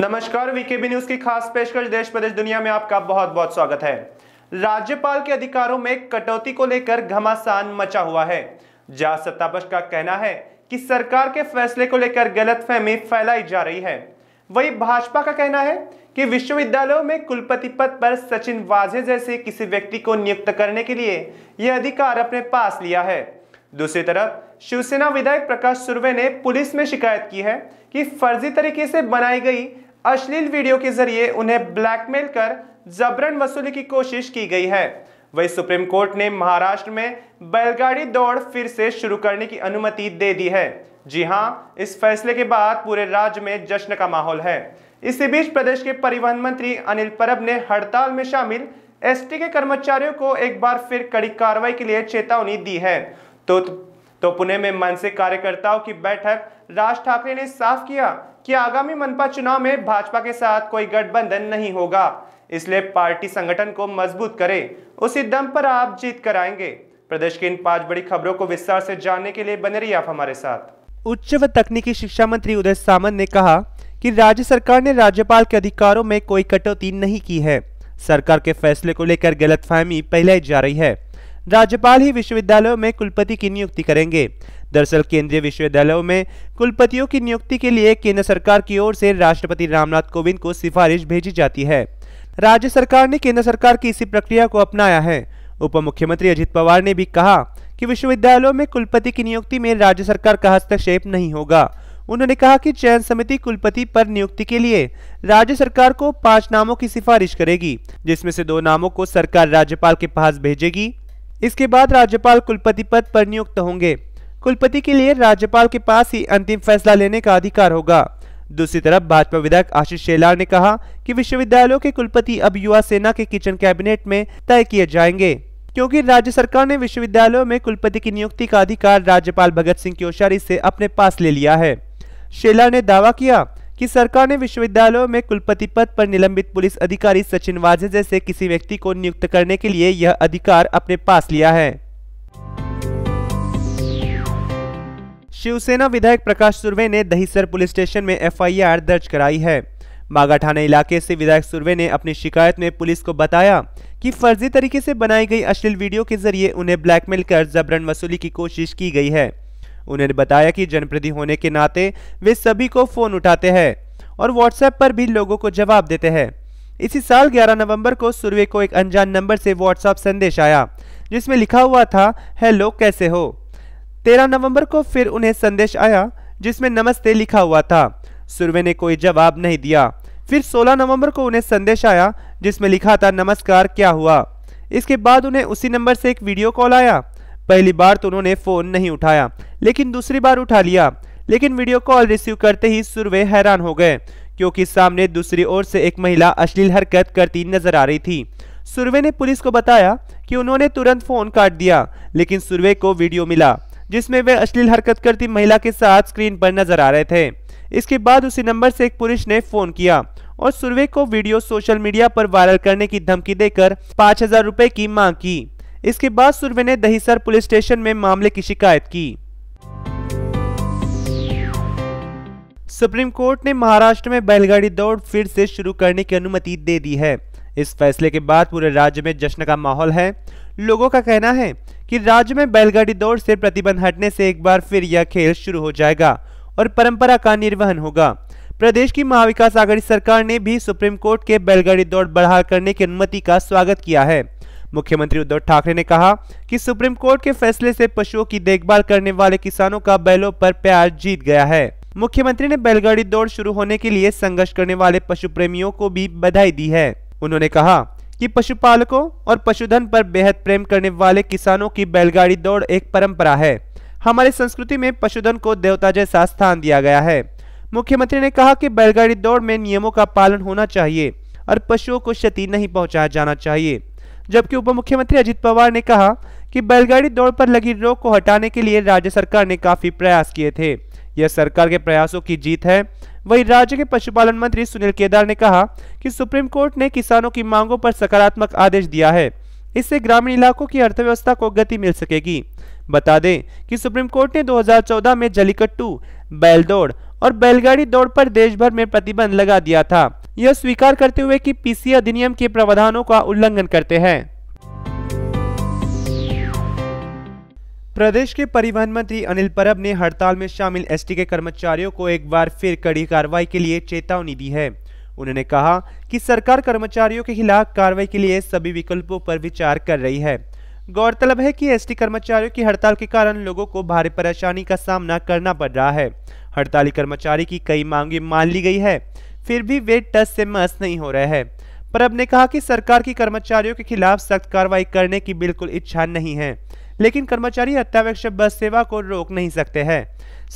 नमस्कार VKB news की खास पेशकश देश प्रदेश दुनिया में आपका बहुत बहुत स्वागत है राज्यपाल के अधिकारों में कटौती को लेकर घमासान मचा हुआ है जहां सत्तापक्ष का कहना है कि सरकार के फैसले को लेकर गलतफहमी फैलाई जा रही है वही भाजपा का कहना है कि विश्वविद्यालयों में कुलपति पद पर सचिन वाजे जैसे किसी व्यक्ति को नियुक्त करने के लिए यह अधिकार अपने पास लिया है दूसरी तरफ शिवसेना विधायक प्रकाश सुर्वे ने पुलिस में शिकायत की है कि फर्जी तरीके से बनाई गई अश्लील वीडियो के जरिए उन्हें ब्लैकमेल कर जबरन वसूली की कोशिश की गई है वही सुप्रीम कोर्ट ने महाराष्ट्र में बैलगाड़ी दौड़ फिर से शुरू करने की अनुमति दे दी है जी हाँ इस फैसले के बाद पूरे राज्य में जश्न का माहौल है इसी बीच प्रदेश के परिवहन मंत्री अनिल परब ने हड़ताल में शामिल एसटी के कर्मचारियों को एक बार फिर कड़ी कार्रवाई के लिए चेतावनी दी है तो तो पुणे में मनसे कार्यकर्ताओं की बैठक राज ठाकरे ने साफ किया कि आगामी मनपा चुनाव में भाजपा के साथ कोई गठबंधन नहीं होगा इसलिए पार्टी संगठन को मजबूत करें उसी दम पर आप जीत कराएंगे प्रदेश की इन पांच बड़ी खबरों को विस्तार से जानने के लिए बने रही आप हमारे साथ उच्च व तकनीकी शिक्षा मंत्री उदय सामंत ने कहा कि राज्य सरकार ने राज्यपाल के अधिकारों में कोई कटौती नहीं की है सरकार के फैसले को लेकर गलतफहमी पहले जा रही है राज्यपाल ही विश्वविद्यालयों में कुलपति की नियुक्ति करेंगे दरअसल केंद्रीय विश्वविद्यालयों में कुलपतियों की नियुक्ति के लिए केंद्र सरकार की ओर से राष्ट्रपति रामनाथ कोविंद को सिफारिश भेजी जाती है राज्य सरकार ने केंद्र सरकार की इसी प्रक्रिया को अपनाया है उप मुख्यमंत्री अजित पवार ने भी कहा कि विश्वविद्यालयों में कुलपति की नियुक्ति में राज्य सरकार का हस्तक्षेप नहीं होगा उन्होंने कहा कि चयन समिति कुलपति पर नियुक्ति के लिए राज्य सरकार को पांच नामों की सिफारिश करेगी जिसमें से दो नामों को सरकार राज्यपाल के पास भेजेगी इसके बाद राज्यपाल कुलपति पद पर नियुक्त होंगे कुलपति के लिए राज्यपाल के पास ही अंतिम फैसला लेने का अधिकार होगा दूसरी तरफ भाजपा विधायक आशीष शेलार ने कहा कि विश्वविद्यालयों के कुलपति अब युवा सेना के किचन कैबिनेट में तय किए जाएंगे क्योंकि राज्य सरकार ने विश्वविद्यालयों में कुलपति की नियुक्ति का अधिकार राज्यपाल भगत सिंह कोश्यारी से अपने पास ले लिया है शेलार ने दावा किया कि सरकार ने विश्वविद्यालयों में कुलपति पद पर निलंबित पुलिस अधिकारी सचिन वाजे जैसे किसी व्यक्ति को नियुक्त करने के लिए यह अधिकार अपने पास लिया है शिवसेना विधायक प्रकाश सुर्वे ने दहीसर पुलिस स्टेशन में एफआईआर दर्ज कराई है बागा थाना इलाके से विधायक सुर्वे ने अपनी शिकायत में पुलिस को बताया कि फर्जी तरीके से बनाई गई अश्लील वीडियो के जरिए उन्हें ब्लैकमेल कर जबरन वसूली की कोशिश की गई है उन्होंने बताया कि जनप्रति होने के नाते वे सभी को फोन उठाते हैं और व्हाट्सएप पर भी लोगों को जवाब देते हैं इसी साल 11 नवंबर को सुर्वे को एक अनजान नंबर से व्हाट्सएप संदेश आया जिसमें लिखा हुआ था हेलो कैसे हो तेरह नवंबर को फिर उन्हें संदेश आया जिसमें नमस्ते लिखा हुआ था सुरवे ने कोई जवाब नहीं दिया फिर 16 नवंबर को उन्हें संदेश आया जिसमें लिखा था नमस्कार क्या हुआ इसके बाद उन्हें उसी नंबर से एक वीडियो कॉल आया पहली बार तो उन्होंने फ़ोन नहीं उठाया लेकिन दूसरी बार उठा लिया लेकिन वीडियो कॉल रिसीव करते ही सुरवे हैरान हो गए क्योंकि सामने दूसरी ओर से एक महिला अश्लील हरकत करती नजर आ रही थी सुरवे ने पुलिस को बताया कि उन्होंने तुरंत फ़ोन काट दिया लेकिन सुरवे को वीडियो मिला जिसमें वे अश्लील हरकत करती महिला के साथ स्क्रीन पर नजर आ रहे थे इसके बाद उसी नंबर से एक पुरुष ने फोन किया और सुरवे को वीडियो सोशल मीडिया पर वायरल करने की धमकी देकर पाँच हजार रुपए की मांग की इसके बाद सुरवे ने दहीसर पुलिस स्टेशन में मामले की शिकायत की सुप्रीम कोर्ट ने महाराष्ट्र में बैलगाड़ी दौड़ फिर से शुरू करने की अनुमति दे दी है इस फैसले के बाद पूरे राज्य में जश्न का माहौल है लोगों का कहना है कि राज्य में बैलगाड़ी दौड़ से प्रतिबंध हटने से एक बार फिर यह खेल शुरू हो जाएगा और परंपरा का निर्वहन होगा प्रदेश की महाविकास आघाड़ी सरकार ने भी सुप्रीम कोर्ट के बैलगाड़ी दौड़ बढ़ा करने की अनुमति का स्वागत किया है मुख्यमंत्री उद्धव ठाकरे ने कहा कि सुप्रीम कोर्ट के फैसले से पशुओं की देखभाल करने वाले किसानों का बैलों पर प्यार जीत गया है मुख्यमंत्री ने बैलगाड़ी दौड़ शुरू होने के लिए संघर्ष करने वाले पशु प्रेमियों को भी बधाई दी है उन्होंने कहा कि पशुपालकों और पशुधन पर बेहद प्रेम करने वाले किसानों की बैलगाड़ी दौड़ एक परंपरा है हमारी संस्कृति में पशुधन को देवता जैसा स्थान दिया गया है मुख्यमंत्री ने कहा कि बैलगाड़ी दौड़ में नियमों का पालन होना चाहिए और पशुओं को क्षति नहीं पहुंचाया जाना चाहिए जबकि उप मुख्यमंत्री अजित पवार ने कहा कि बैलगाड़ी दौड़ पर लगी रोक को हटाने के लिए राज्य सरकार ने काफी प्रयास किए थे यह सरकार के प्रयासों की जीत है वहीं राज्य के पशुपालन मंत्री सुनील केदार ने कहा कि सुप्रीम कोर्ट ने किसानों की मांगों पर सकारात्मक आदेश दिया है इससे ग्रामीण इलाकों की अर्थव्यवस्था को गति मिल सकेगी बता दें कि सुप्रीम कोर्ट ने 2014 में जलीकट्टू बैल दौड़ और बैलगाड़ी दौड़ पर देश भर में प्रतिबंध लगा दिया था यह स्वीकार करते हुए कि पीसी अधिनियम के प्रावधानों का उल्लंघन करते हैं प्रदेश के परिवहन मंत्री अनिल परब ने हड़ताल में शामिल एसटी के कर्मचारियों को एक बार फिर कड़ी कार्रवाई के लिए चेतावनी दी है उन्होंने कहा कि सरकार कर्मचारियों के खिलाफ कार्रवाई के लिए सभी विकल्पों पर विचार कर रही है गौरतलब है कि एसटी कर्मचारियों की हड़ताल के कारण लोगों को भारी परेशानी का सामना करना पड़ रहा है हड़ताली कर्मचारी की कई मांगे मान ली गई है फिर भी वे टस से मस नहीं हो रहे हैं पर अब ने कहा कि सरकार की कर्मचारियों के खिलाफ सख्त कार्रवाई करने की बिल्कुल इच्छा नहीं है लेकिन कर्मचारी अत्यावश्यक बस सेवा को रोक नहीं सकते हैं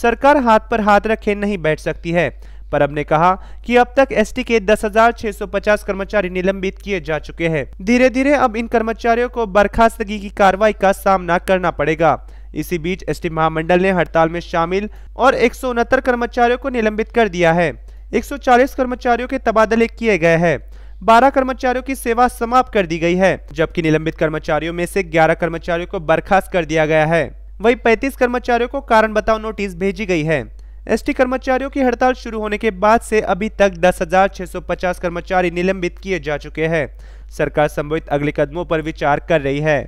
सरकार हाथ पर हाथ रखे नहीं बैठ सकती है परब ने कहा कि अब तक एसटी के 10,650 कर्मचारी निलंबित किए जा चुके हैं धीरे धीरे अब इन कर्मचारियों को बर्खास्तगी की कार्रवाई का सामना करना पड़ेगा इसी बीच एसटी महामंडल ने हड़ताल में शामिल और एक कर्मचारियों को निलंबित कर दिया है एक कर्मचारियों के तबादले किए गए हैं बारह कर्मचारियों की सेवा समाप्त कर दी गई है जबकि निलंबित कर्मचारियों में से ग्यारह कर्मचारियों को बर्खास्त कर दिया गया है वही पैतीस कर्मचारियों को कारण बताओ नोटिस भेजी गई है एसटी कर्मचारियों की हड़ताल शुरू होने के बाद से अभी तक 10,650 कर्मचारी निलंबित किए जा चुके हैं सरकार संभवित अगले कदमों पर विचार कर रही है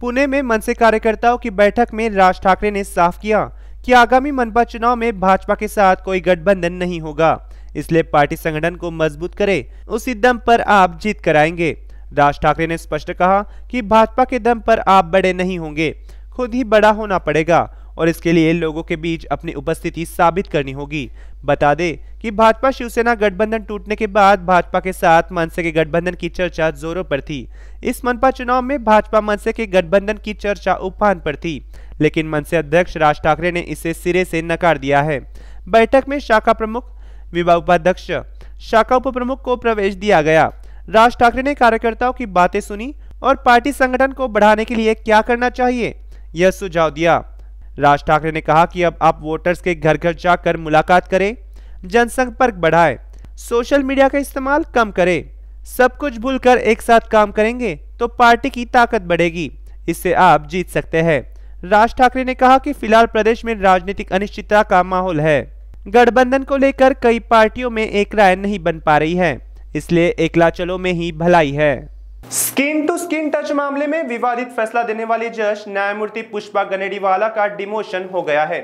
पुणे में मनसे कार्यकर्ताओं की बैठक में राज ठाकरे ने साफ किया कि आगामी मनपा चुनाव में भाजपा के साथ कोई गठबंधन नहीं होगा इसलिए पार्टी संगठन को मजबूत करे उसी दम पर आप जीत कराएंगे राज ठाकरे ने स्पष्ट कहा कि भाजपा के दम पर आप बड़े नहीं होंगे खुद ही बड़ा होना पड़ेगा और इसके लिए लोगों के बीच अपनी उपस्थिति साबित करनी होगी बता दे कि भाजपा शिवसेना गठबंधन टूटने के बाद भाजपा के साथ मनसे के गठबंधन की चर्चा जोरों पर थी इस मनपा चुनाव में भाजपा मनसे के गठबंधन की चर्चा उफान पर थी लेकिन मनसे अध्यक्ष राज ठाकरे ने इसे सिरे से नकार दिया है बैठक में शाखा प्रमुख विभाग उपाध्यक्ष शाखा उप प्रमुख को प्रवेश दिया गया राज ठाकरे ने कार्यकर्ताओं की बातें सुनी और पार्टी संगठन को बढ़ाने के लिए क्या करना चाहिए यह सुझाव दिया राज ठाकरे ने कहा कि अब आप वोटर्स के घर घर जाकर मुलाकात करें जनसंपर्क बढ़ाएं, सोशल मीडिया का इस्तेमाल कम करें सब कुछ भूलकर एक साथ काम करेंगे तो पार्टी की ताकत बढ़ेगी इससे आप जीत सकते हैं राज ठाकरे ने कहा कि फिलहाल प्रदेश में राजनीतिक अनिश्चितता का माहौल है गठबंधन को लेकर कई पार्टियों में एक राय नहीं बन पा रही है इसलिए एकला चलो में ही भलाई है स्किन टू स्किन टच मामले में विवादित फैसला देने वाले जज न्यायमूर्ति पुष्पा गनेडीवाला का डिमोशन हो गया है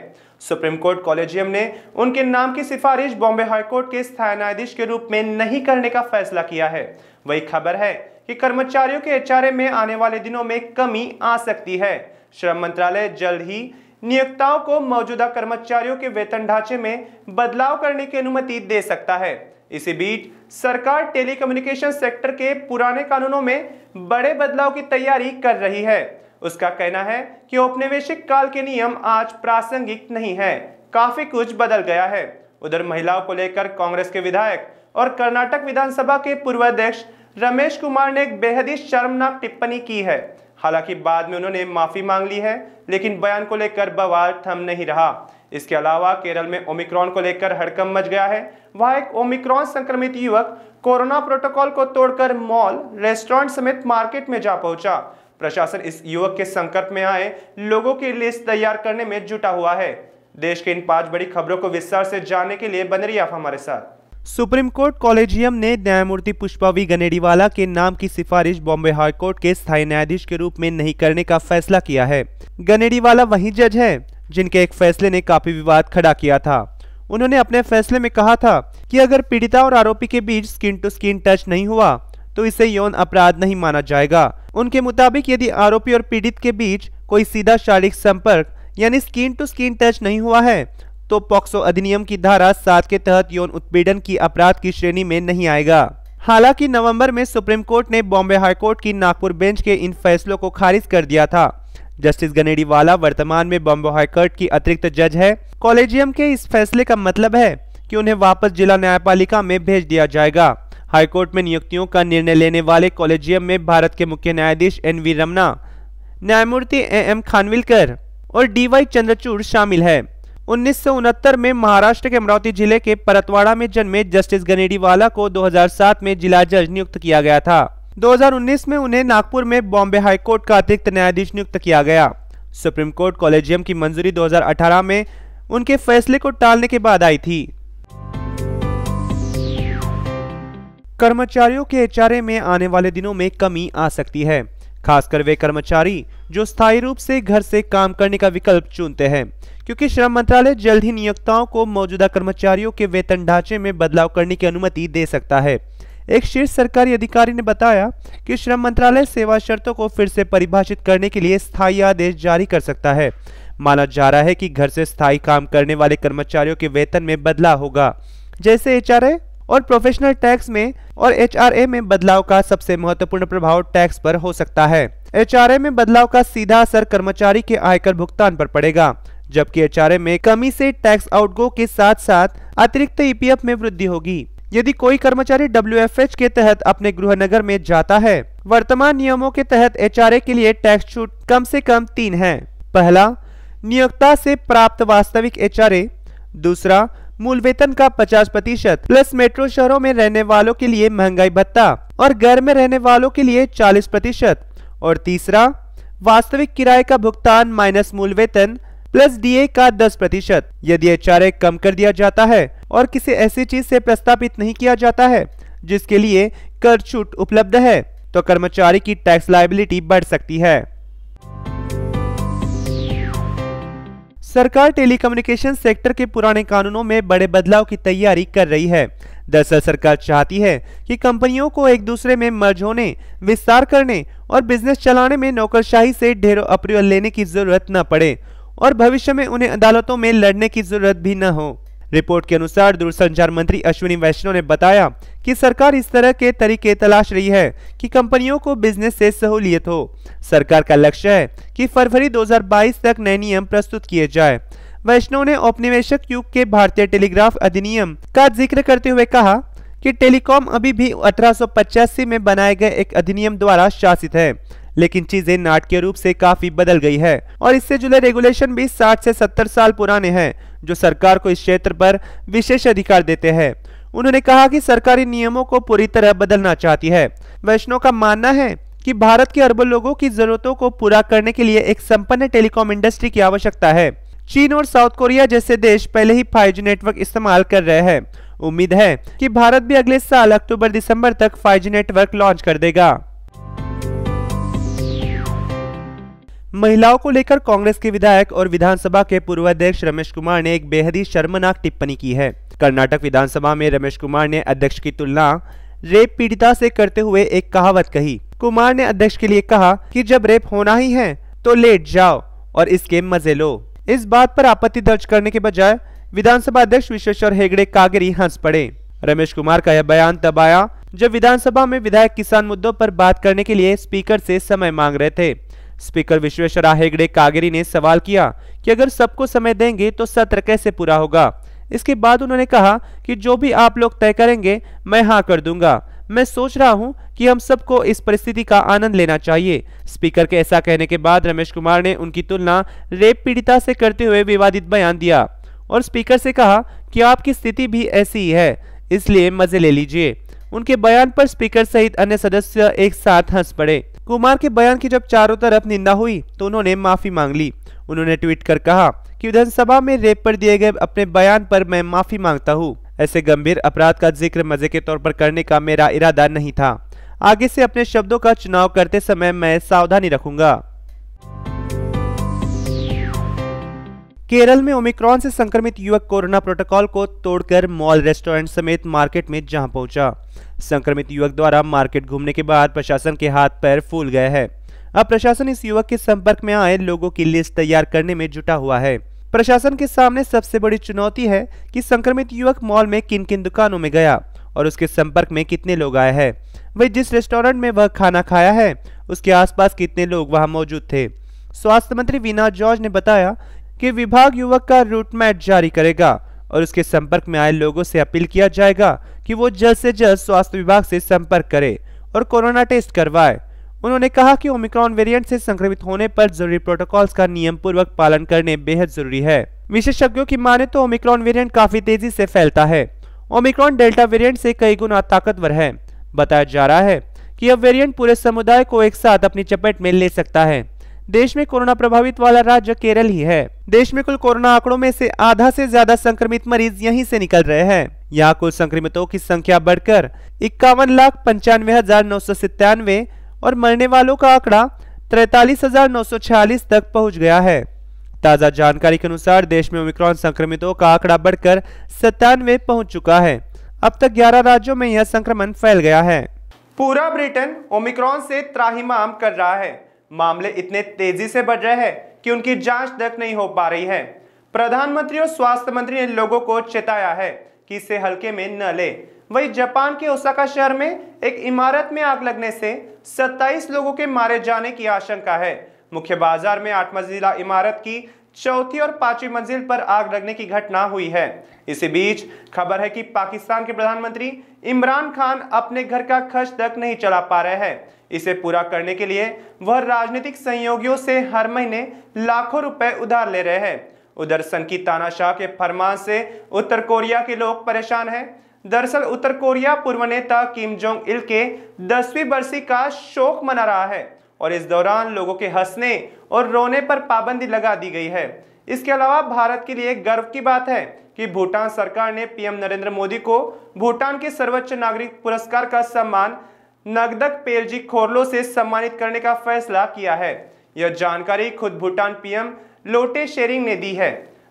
सुप्रीम कोर्ट कॉलेजियम ने उनके नाम की सिफारिश बॉम्बे हाईकोर्ट के स्थायी न्यायाधीश के रूप में नहीं करने का फैसला किया है वही खबर है कि कर्मचारियों के एच में आने वाले दिनों में कमी आ सकती है श्रम मंत्रालय जल्द ही नियोक्ताओं को मौजूदा कर्मचारियों के वेतन ढांचे में बदलाव करने की अनुमति दे सकता है इसी बीच सरकार टेलीकम्युनिकेशन सेक्टर के पुराने कानूनों में बड़े बदलाव की तैयारी कर रही है उसका कहना है कि औपनिवेशिक काल के नियम आज प्रासंगिक नहीं है काफी कुछ बदल गया है उधर महिलाओं को लेकर कांग्रेस के विधायक और कर्नाटक विधानसभा के पूर्व अध्यक्ष रमेश कुमार ने एक बेहद ही शर्मनाक टिप्पणी की है हालांकि बाद में उन्होंने माफ़ी मांग ली है लेकिन बयान को लेकर बवाल थम नहीं रहा इसके अलावा केरल में ओमिक्रॉन को लेकर हड़कम मच गया है वहां एक ओमिक्रॉन संक्रमित युवक कोरोना प्रोटोकॉल को तोड़कर मॉल रेस्टोरेंट समेत मार्केट में जा पहुंचा प्रशासन इस युवक के संकट में आए लोगों की लिस्ट तैयार करने में जुटा हुआ है देश के इन पांच बड़ी खबरों को विस्तार से जानने के लिए बन रही आप हमारे साथ सुप्रीम कोर्ट कॉलेजियम ने न्यायमूर्ति पुष्पावी गनेडीवाला के नाम की सिफारिश बॉम्बे हाईकोर्ट के स्थायी न्यायाधीश के रूप में नहीं करने का फैसला किया है गनेडीवाला वही जज हैं जिनके एक फैसले ने काफी विवाद खड़ा किया था उन्होंने अपने फैसले में कहा था कि अगर पीड़िता और आरोपी के बीच स्किन टू स्किन टच नहीं हुआ तो इसे यौन अपराध नहीं माना जाएगा उनके मुताबिक यदि आरोपी और पीड़ित के बीच कोई सीधा शारीरिक संपर्क यानी स्किन टू स्किन टच नहीं हुआ है तो पॉक्सो अधिनियम की धारा सात के तहत यौन उत्पीड़न की अपराध की श्रेणी में नहीं आएगा हालांकि नवंबर में सुप्रीम कोर्ट ने बॉम्बे हाईकोर्ट की नागपुर बेंच के इन फैसलों को खारिज कर दिया था जस्टिस गनेडी वाला वर्तमान में बॉम्बे हाईकोर्ट की अतिरिक्त जज है कॉलेजियम के इस फैसले का मतलब है कि उन्हें वापस जिला न्यायपालिका में भेज दिया जाएगा हाईकोर्ट में नियुक्तियों का निर्णय लेने वाले कॉलेजियम में भारत के मुख्य न्यायाधीश एन वी रमना न्यायमूर्ति ए एम खानविलकर और डी वाई चंद्रचूड़ शामिल है उन्नीस में महाराष्ट्र के अमरावती जिले के परतवाड़ा में जन्मे जस्टिस गनेडीवाला को 2007 में जिला जज नियुक्त किया गया था 2019 में उन्हें नागपुर में बॉम्बे हाईकोर्ट का अतिरिक्त न्यायाधीश नियुक्त किया गया सुप्रीम कोर्ट कॉलेजियम की मंजूरी 2018 में उनके फैसले को टालने के बाद आई थी कर्मचारियों के एच में आने वाले दिनों में कमी आ सकती है खासकर वे कर्मचारी जो स्थायी रूप से घर से काम करने का विकल्प चुनते हैं क्योंकि श्रम मंत्रालय जल्द ही नियोक्ताओं को मौजूदा कर्मचारियों के वेतन ढांचे में बदलाव करने की अनुमति दे सकता है एक शीर्ष सरकारी अधिकारी ने बताया कि श्रम मंत्रालय सेवा शर्तों को फिर से परिभाषित करने के लिए स्थायी आदेश जारी कर सकता है माना जा रहा है कि घर से स्थायी काम करने वाले कर्मचारियों के वेतन में बदलाव होगा जैसे एच और प्रोफेशनल टैक्स में और एच में बदलाव का सबसे महत्वपूर्ण प्रभाव टैक्स पर हो सकता है एच में बदलाव का सीधा असर कर्मचारी के आयकर भुगतान पर पड़ेगा जबकि एच में कमी से टैक्स आउटगो के साथ साथ अतिरिक्त ई e में वृद्धि होगी यदि कोई कर्मचारी डब्ल्यू के तहत अपने गृह नगर में जाता है वर्तमान नियमों के तहत एच के लिए टैक्स छूट कम से कम तीन है पहला नियोक्ता से प्राप्त वास्तविक एच दूसरा मूल वेतन का 50 प्रतिशत प्लस मेट्रो शहरों में रहने वालों के लिए महंगाई भत्ता और घर में रहने वालों के लिए 40 प्रतिशत और तीसरा वास्तविक किराए का भुगतान माइनस मूल वेतन प्लस डीए का 10 प्रतिशत यदि एच कम कर दिया जाता है और किसी ऐसी चीज से प्रस्तावित नहीं किया जाता है जिसके लिए कर छूट उपलब्ध है तो कर्मचारी की टैक्स लाइबिलिटी बढ़ सकती है सरकार टेलीकम्युनिकेशन सेक्टर के पुराने कानूनों में बड़े बदलाव की तैयारी कर रही है दरअसल सरकार चाहती है कि कंपनियों को एक दूसरे में मर्ज होने विस्तार करने और बिजनेस चलाने में नौकरशाही से ढेरों अप्रियल लेने की जरूरत न पड़े और भविष्य में उन्हें अदालतों में लड़ने की जरूरत भी न हो रिपोर्ट के अनुसार दूरसंचार मंत्री अश्विनी वैष्णव ने बताया कि सरकार इस तरह के तरीके तलाश रही है कि कंपनियों को बिजनेस से सहूलियत हो सरकार का लक्ष्य है कि फरवरी 2022 तक नए नियम प्रस्तुत किए जाए वैष्णव ने औपनिवेशक युग के भारतीय टेलीग्राफ अधिनियम का जिक्र करते हुए कहा कि टेलीकॉम अभी भी अठारह में बनाए गए एक अधिनियम द्वारा शासित है लेकिन चीजें नाटकीय रूप से काफी बदल गई है और इससे जुड़े रेगुलेशन भी 60 से 70 साल पुराने हैं जो सरकार को इस क्षेत्र पर विशेष अधिकार देते हैं उन्होंने कहा कि सरकारी नियमों को पूरी तरह बदलना चाहती है वैष्णव का मानना है कि भारत के अरबों लोगों की जरूरतों को पूरा करने के लिए एक संपन्न टेलीकॉम इंडस्ट्री की आवश्यकता है चीन और साउथ कोरिया जैसे देश पहले ही फाइव नेटवर्क इस्तेमाल कर रहे हैं उम्मीद है कि भारत भी अगले साल अक्टूबर दिसंबर तक फाइव नेटवर्क लॉन्च कर देगा महिलाओं को लेकर कांग्रेस के विधायक और विधानसभा के पूर्व अध्यक्ष रमेश कुमार ने एक बेहद ही शर्मनाक टिप्पणी की है कर्नाटक विधानसभा में रमेश कुमार ने अध्यक्ष की तुलना रेप पीड़िता से करते हुए एक कहावत कही कुमार ने अध्यक्ष के लिए कहा कि जब रेप होना ही है तो लेट जाओ और इसके मजे लो इस बात पर आपत्ति दर्ज करने के बजाय विधानसभा अध्यक्ष विश्वेश्वर हेगड़े कागरी हंस पड़े रमेश कुमार का यह बयान तब आया जब विधानसभा में विधायक किसान मुद्दों पर बात करने के लिए स्पीकर से समय मांग रहे थे स्पीकर विश्वेश्वरा हेगड़े कागेरी ने सवाल किया कि अगर सबको समय देंगे तो सत्र कैसे पूरा होगा इसके बाद उन्होंने कहा कि जो भी आप लोग तय करेंगे मैं हाँ कर दूंगा मैं सोच रहा हूँ कि हम सबको इस परिस्थिति का आनंद लेना चाहिए स्पीकर के ऐसा कहने के बाद रमेश कुमार ने उनकी तुलना रेप पीड़िता से करते हुए विवादित बयान दिया और स्पीकर से कहा कि आपकी स्थिति भी ऐसी ही है इसलिए मजे ले लीजिए उनके बयान पर स्पीकर सहित अन्य सदस्य एक साथ हंस पड़े कुमार के बयान की जब चारों तरफ निंदा हुई तो उन्होंने माफी मांग ली उन्होंने ट्वीट कर कहा कि विधानसभा में रेप पर दिए गए अपने बयान पर मैं माफी मांगता हूँ ऐसे गंभीर अपराध का जिक्र मजे के तौर पर करने का मेरा इरादा नहीं था आगे से अपने शब्दों का चुनाव करते समय मैं सावधानी रखूंगा केरल में ओमिक्रॉन से संक्रमित युवक कोरोना प्रोटोकॉल को तोड़कर मॉल रेस्टोरेंट समेत मार्केट में जहां पहुंचा संक्रमित युवक द्वारा मार्केट घूमने के बाद प्रशासन के हाथ पैर फूल गए हैं अब प्रशासन इस युवक के संपर्क में आए लोगों की लिस्ट तैयार करने में जुटा हुआ है प्रशासन के सामने सबसे बड़ी चुनौती है कि संक्रमित युवक मॉल में किन किन दुकानों में गया और उसके संपर्क में कितने लोग आए हैं वही जिस रेस्टोरेंट में वह खाना खाया है उसके आसपास कितने लोग वहां मौजूद थे स्वास्थ्य मंत्री वीना जॉर्ज ने बताया कि विभाग युवक का रूट मैप जारी करेगा और उसके संपर्क में आए लोगों से अपील किया जाएगा कि वो जल्द से जल्द स्वास्थ्य विभाग से संपर्क करे और कोरोना टेस्ट करवाए उन्होंने कहा कि ओमिक्रॉन वेरिएंट से संक्रमित होने पर जरूरी प्रोटोकॉल्स का नियम पूर्वक पालन करने बेहद जरूरी है विशेषज्ञों की माने तो ओमिक्रॉन वेरिएंट काफी तेजी से फैलता है ओमिक्रॉन डेल्टा वेरिएंट से कई गुना ताकतवर है बताया जा रहा है कि यह वेरिएंट पूरे समुदाय को एक साथ अपनी चपेट में ले सकता है देश में कोरोना प्रभावित वाला राज्य केरल ही है देश में कुल कोरोना आंकड़ों में से आधा से ज्यादा संक्रमित मरीज यहीं से निकल रहे हैं यहाँ कुल संक्रमितों की संख्या बढ़कर इक्यावन लाख पंचानवे हजार नौ सौ सितानवे और मरने वालों का आंकड़ा तैतालीस हजार नौ सौ छियालीस तक पहुँच गया है ताज़ा जानकारी के अनुसार देश में ओमिक्रॉन संक्रमितों का आंकड़ा बढ़कर सत्तानवे पहुंच चुका है अब तक 11 राज्यों में यह संक्रमण फैल गया है पूरा ब्रिटेन ओमिक्रॉन से त्राहिमाम कर रहा है मामले इतने तेजी से बढ़ रहे हैं कि उनकी जांच तक नहीं हो पा रही है प्रधानमंत्री और स्वास्थ्य मंत्री ने लोगों को चेताया है कि इसे हल्के में न ले वही जापान के ओसाका शहर में एक इमारत में आग लगने से 27 लोगों के मारे जाने की आशंका है मुख्य बाजार में आठ मंजिला इमारत की चौथी और पांचवी मंजिल पर आग लगने की घटना हुई है इसी बीच खबर है कि पाकिस्तान के प्रधानमंत्री इमरान खान अपने घर का खर्च तक नहीं चला पा रहे हैं इसे पूरा करने के लिए वह राजनीतिक सहयोगियों से हर महीने लाखों रुपए उधार ले रहे हैं उधर संकी तानाशाह के फरमान से उत्तर कोरिया के लोग परेशान हैं दरअसल उत्तर कोरिया पूर्व नेता किम जोंग इल के दसवीं बरसी का शोक मना रहा है और इस दौरान लोगों के हंसने और रोने पर पाबंदी लगा दी गई है इसके अलावा भारत के लिए गर्व की बात है कि भूटान सरकार ने पीएम नरेंद्र मोदी को भूटान के सर्वोच्च नागरिक पुरस्कार का सम्मान नगदक पेलजिक खोरलो से सम्मानित करने का फैसला किया है यह जानकारी खुद भूटान पीएम लोटे शेरिंग ने दी है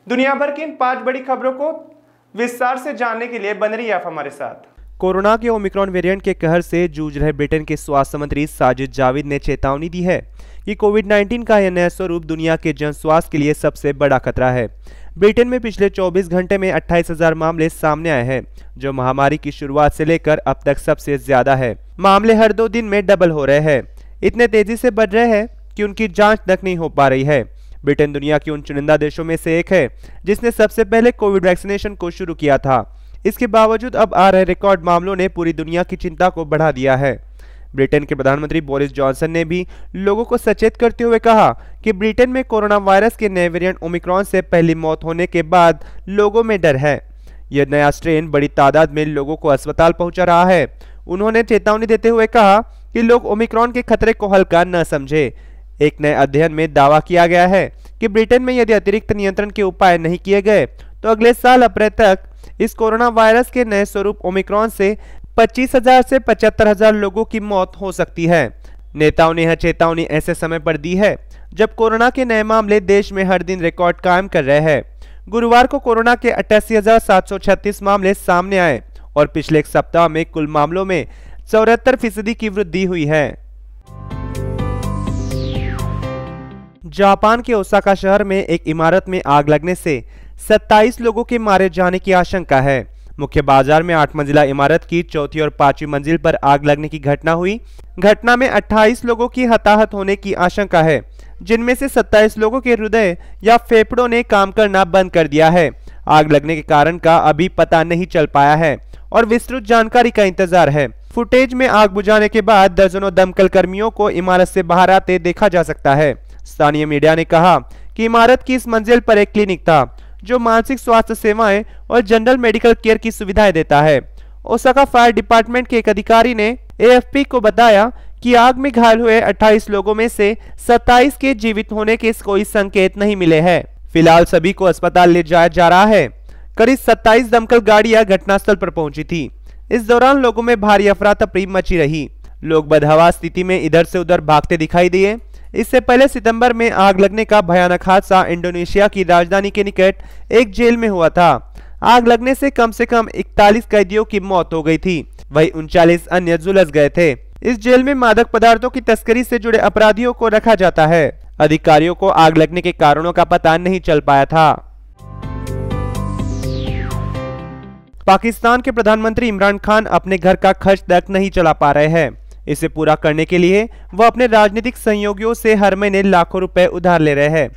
दुनिया भर की इन पांच बड़ी खबरों को विस्तार से जानने के लिए बन रही आप हमारे साथ कोरोना के ओमिक्रॉन वेरिएंट के कहर से जूझ रहे ब्रिटेन के स्वास्थ्य मंत्री साजिद जावेद ने चेतावनी दी है कि कोविड 19 का यह नया स्वरूप दुनिया के जन स्वास्थ्य के लिए सबसे बड़ा खतरा है ब्रिटेन में पिछले 24 घंटे में 28,000 मामले सामने आए हैं जो महामारी की शुरुआत से लेकर अब तक सबसे ज्यादा है मामले हर दो दिन में डबल हो रहे हैं इतने तेजी से बढ़ रहे हैं कि उनकी जांच तक नहीं हो पा रही है ब्रिटेन दुनिया के उन चुनिंदा देशों में से एक है जिसने सबसे पहले कोविड वैक्सीनेशन को शुरू किया था इसके बावजूद अब आ रहे रिकॉर्ड मामलों ने पूरी दुनिया की चिंता को बढ़ा दिया है ब्रिटेन के प्रधानमंत्री बोरिस जॉनसन ने भी लोगों को सचेत करते हुए कहा कि ब्रिटेन में कोरोना वायरस के नए वेरिएंट ओमिक्रॉन से पहली मौत होने के बाद लोगों में डर है यह नया स्ट्रेन बड़ी तादाद में लोगों को अस्पताल पहुंचा रहा है उन्होंने चेतावनी देते हुए कहा कि लोग ओमिक्रॉन के खतरे को हल्का न समझे एक नए अध्ययन में दावा किया गया है कि ब्रिटेन में यदि अतिरिक्त नियंत्रण के उपाय नहीं किए गए तो अगले साल अप्रैल तक इस कोरोना वायरस के नए स्वरूप ओमिक्रॉन से 25,000 से 75,000 लोगों की मौत हो सकती है नेताओं ने यह चेतावनी ऐसे समय पर दी है जब कोरोना के नए मामले देश में हर दिन रिकॉर्ड कायम कर रहे हैं गुरुवार को कोरोना के अट्ठासी मामले सामने आए और पिछले एक सप्ताह में कुल मामलों में चौहत्तर फीसदी की वृद्धि हुई है जापान के ओसाका शहर में एक इमारत में आग लगने से 27 लोगों के मारे जाने की आशंका है मुख्य बाजार में आठ मंजिला इमारत की चौथी और पांचवी मंजिल पर आग लगने की घटना हुई घटना में 28 लोगों की हताहत होने की आशंका है जिनमें से 27 लोगों के हृदय या फेफड़ों ने काम करना बंद कर दिया है आग लगने के कारण का अभी पता नहीं चल पाया है और विस्तृत जानकारी का इंतजार है फुटेज में आग बुझाने के बाद दर्जनों दमकल कर्मियों को इमारत से बाहर आते देखा जा सकता है स्थानीय मीडिया ने कहा कि इमारत की इस मंजिल पर एक क्लिनिक था जो मानसिक स्वास्थ्य सेवाएं और जनरल मेडिकल केयर की सुविधाएं देता है ओसाका फायर डिपार्टमेंट के एक अधिकारी ने एएफपी को बताया कि आग में घायल हुए 28 लोगों में से 27 के जीवित होने के कोई संकेत नहीं मिले हैं फिलहाल सभी को अस्पताल ले जाया जा रहा है करीब 27 दमकल गाड़ियां घटनास्थल पर पहुंची थी इस दौरान लोगों में भारी अफरा तफरी मची रही लोग बदहवा स्थिति में इधर से उधर भागते दिखाई दिए इससे पहले सितंबर में आग लगने का भयानक हादसा इंडोनेशिया की राजधानी के निकट एक जेल में हुआ था आग लगने से कम से कम 41 कैदियों की मौत हो गई थी वही उनचालीस अन्य झुलस गए थे इस जेल में मादक पदार्थों की तस्करी से जुड़े अपराधियों को रखा जाता है अधिकारियों को आग लगने के कारणों का पता नहीं चल पाया था पाकिस्तान के प्रधानमंत्री इमरान खान अपने घर का खर्च तक नहीं चला पा रहे हैं इसे पूरा करने के लिए वह अपने राजनीतिक सहयोगियों से हर महीने लाखों रुपए उधार ले रहे हैं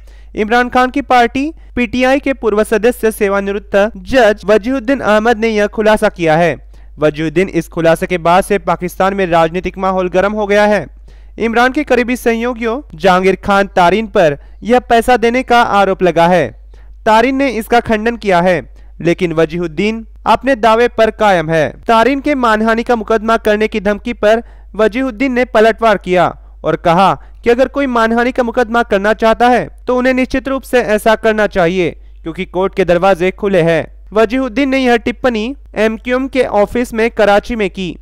इमरान खान की पार्टी पीटीआई के पूर्व सदस्य सेवानिवृत्त जज वजीहुद्दीन अहमद ने यह खुलासा किया है वजीहुद्दीन इस खुलासे के बाद से पाकिस्तान में राजनीतिक माहौल गर्म हो गया है इमरान के करीबी सहयोगियों जहांगीर खान तारीन पर यह पैसा देने का आरोप लगा है तारीन ने इसका खंडन किया है लेकिन वजीहुद्दीन अपने दावे पर कायम है तारीन के मानहानि का मुकदमा करने की धमकी पर वजीहुद्दीन ने पलटवार किया और कहा कि अगर कोई मानहानि का मुकदमा करना चाहता है तो उन्हें निश्चित रूप से ऐसा करना चाहिए क्योंकि कोर्ट के दरवाजे खुले हैं वजीहुद्दीन ने यह टिप्पणी एमक्यूएम के ऑफिस में कराची में की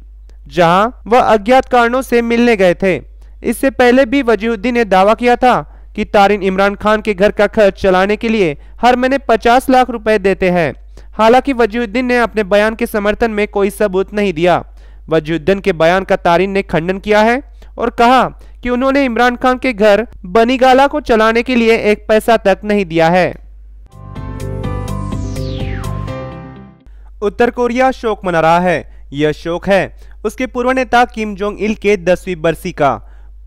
जहां वह अज्ञात कारणों से मिलने गए थे इससे पहले भी वजीहुद्दीन ने दावा किया था कि तारिन इमरान खान के घर का खर्च चलाने के लिए हर महीने पचास लाख रुपए देते हैं हालांकि वजीहुद्दीन ने अपने बयान के समर्थन में कोई सबूत नहीं दिया वजुद्दीन के बयान का तारीन ने खंडन किया है और कहा कि उन्होंने इमरान खान के घर बनीगाला को चलाने के लिए एक पैसा तक नहीं दिया है उत्तर कोरिया शोक मना रहा है यह शोक है उसके पूर्व नेता किम जोंग इल के दसवीं बरसी का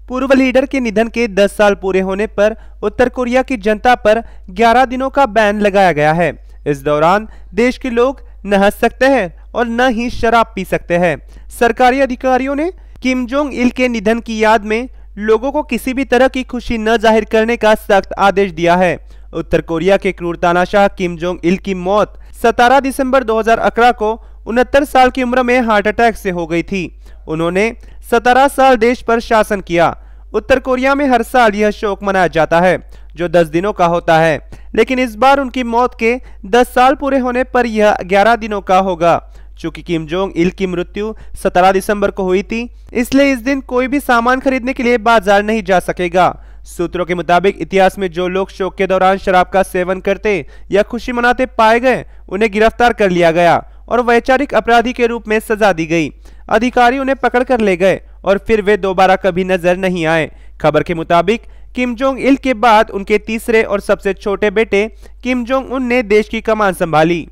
पूर्व लीडर के निधन के 10 साल पूरे होने पर उत्तर कोरिया की जनता पर 11 दिनों का बैन लगाया गया है इस दौरान देश के लोग नहस सकते हैं और न ही शराब पी सकते हैं सरकारी अधिकारियों ने किम जोंग इल के निधन की याद में लोगों को किसी भी तरह की खुशी न जाहिर करने का सख्त आदेश दिया है उत्तर कोरिया के क्रूर तानाशाह किम जोंग इल की मौत 17 दिसंबर 2011 को उनहत्तर साल की उम्र में हार्ट अटैक से हो गई थी उन्होंने 17 साल देश पर शासन किया उत्तर कोरिया में हर साल यह शोक मनाया जाता है जो 10 दिनों का होता है लेकिन इस बार उनकी मौत के 10 साल पूरे होने पर यह 11 दिनों का होगा चूंकि किम जोंग इल की मृत्यु 17 दिसंबर को हुई थी इसलिए इस दिन कोई भी सामान खरीदने के लिए बाजार नहीं जा सकेगा सूत्रों के मुताबिक इतिहास में जो लोग शोक के दौरान शराब का सेवन करते या खुशी मनाते पाए गए उन्हें गिरफ्तार कर लिया गया और वैचारिक अपराधी के रूप में सजा दी गई अधिकारी उन्हें पकड़ कर ले गए और फिर वे दोबारा कभी नजर नहीं आए खबर के मुताबिक किम जोंग इल के बाद उनके तीसरे और सबसे छोटे बेटे किम जोंग उन ने देश की कमान संभाली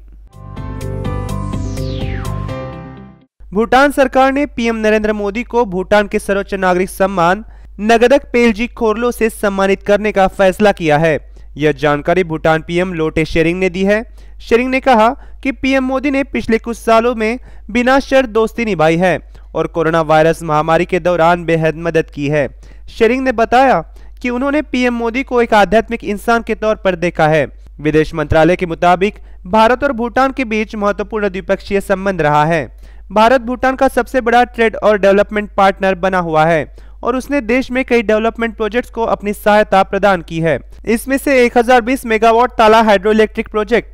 भूटान सरकार ने पीएम नरेंद्र मोदी को भूटान के सर्वोच्च नागरिक सम्मान नगदक पेलजी खोरलो से सम्मानित करने का फैसला किया है यह जानकारी भूटान पीएम लोटे शेरिंग ने दी है शेरिंग ने कहा कि पीएम मोदी ने पिछले कुछ सालों में बिना शर्त दोस्ती निभाई है और कोरोना वायरस महामारी के दौरान बेहद मदद की है शेरिंग ने बताया कि उन्होंने पीएम मोदी को एक आध्यात्मिक इंसान के तौर पर देखा है विदेश मंत्रालय के मुताबिक भारत और भूटान के बीच महत्वपूर्ण द्विपक्षीय संबंध रहा है भारत भूटान का सबसे बड़ा ट्रेड और डेवलपमेंट पार्टनर बना हुआ है और उसने देश में कई डेवलपमेंट प्रोजेक्ट्स को अपनी सहायता प्रदान की है इसमें से 1020 megawatt Tala hydro electric project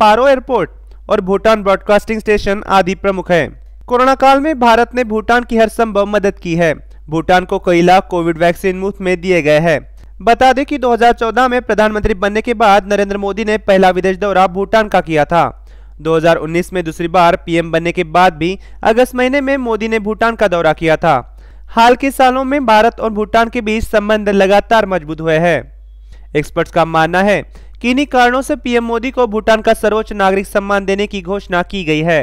Paro airport और भूटान ब्रॉडकास्टिंग स्टेशन आदि प्रमुख है कोरोना काल में भारत ने भूटान की हर संभव मदद की है भूटान को कई लाख कोविड वैक्सीन मुफ्त में दिए गए हैं बता दें कि 2014 में प्रधानमंत्री बनने के बाद नरेंद्र मोदी ने पहला विदेश दौरा भूटान का किया था 2019 में दूसरी बार पीएम बनने के बाद भी अगस्त महीने में मोदी ने भूटान का दौरा किया था हाल के सालों में भारत और भूटान के बीच संबंध लगातार मजबूत हुए हैं एक्सपर्ट्स का मानना है कि इन्हीं कारणों से पीएम मोदी को भूटान का सर्वोच्च नागरिक सम्मान देने की घोषणा की गई है